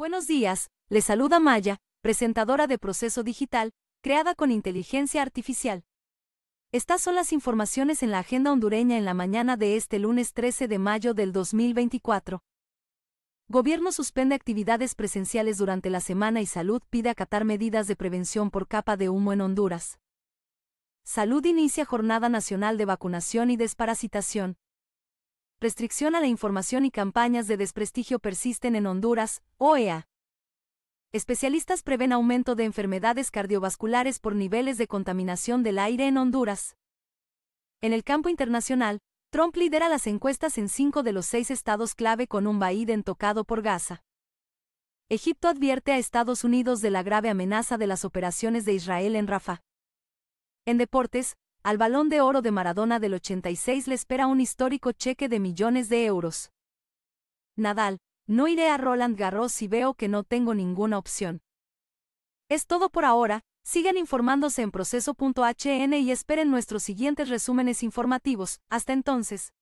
Buenos días, le saluda Maya, presentadora de Proceso Digital, creada con inteligencia artificial. Estas son las informaciones en la agenda hondureña en la mañana de este lunes 13 de mayo del 2024. Gobierno suspende actividades presenciales durante la semana y Salud pide acatar medidas de prevención por capa de humo en Honduras. Salud inicia Jornada Nacional de Vacunación y Desparasitación restricción a la información y campañas de desprestigio persisten en Honduras, OEA. Especialistas prevén aumento de enfermedades cardiovasculares por niveles de contaminación del aire en Honduras. En el campo internacional, Trump lidera las encuestas en cinco de los seis estados clave con un Biden tocado por Gaza. Egipto advierte a Estados Unidos de la grave amenaza de las operaciones de Israel en Rafah. En deportes, al balón de oro de Maradona del 86 le espera un histórico cheque de millones de euros. Nadal, no iré a Roland Garros si veo que no tengo ninguna opción. Es todo por ahora, sigan informándose en proceso.hn y esperen nuestros siguientes resúmenes informativos. Hasta entonces.